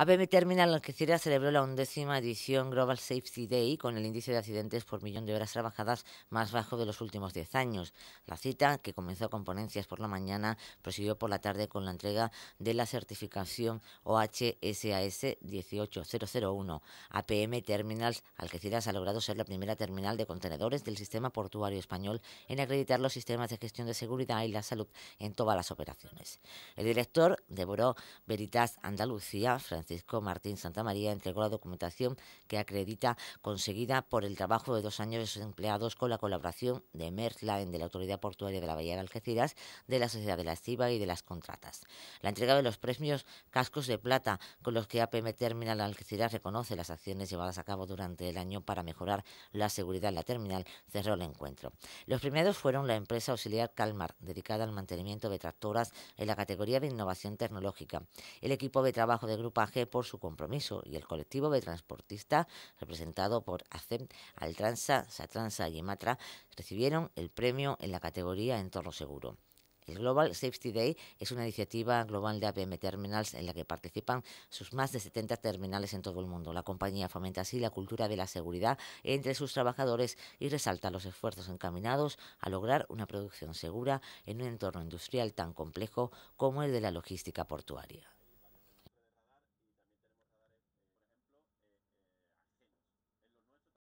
APM Terminal Algeciras celebró la undécima edición Global Safety Day con el índice de accidentes por millón de horas trabajadas más bajo de los últimos 10 años. La cita, que comenzó con ponencias por la mañana, prosiguió por la tarde con la entrega de la certificación OHSAS 18001. APM Terminals Algeciras ha logrado ser la primera terminal de contenedores del sistema portuario español en acreditar los sistemas de gestión de seguridad y la salud en todas las operaciones. El director de Veritas Andalucía, Francisco Martín María entregó la documentación que acredita conseguida por el trabajo de dos años de sus empleados con la colaboración de merlain de la Autoridad Portuaria de la Bahía de Algeciras, de la Sociedad de la Estiva y de las Contratas. La entrega de los premios Cascos de Plata, con los que APM Terminal Algeciras reconoce las acciones llevadas a cabo durante el año para mejorar la seguridad en la terminal, cerró el encuentro. Los premiados fueron la empresa auxiliar Calmar, dedicada al mantenimiento de tractoras en la categoría de innovación tecnológica, el equipo de trabajo de grupaje por su compromiso y el colectivo de transportistas representado por ACEM, Altransa, Satransa y Ematra recibieron el premio en la categoría Entorno Seguro. El Global Safety Day es una iniciativa global de APM Terminals en la que participan sus más de 70 terminales en todo el mundo. La compañía fomenta así la cultura de la seguridad entre sus trabajadores y resalta los esfuerzos encaminados a lograr una producción segura en un entorno industrial tan complejo como el de la logística portuaria.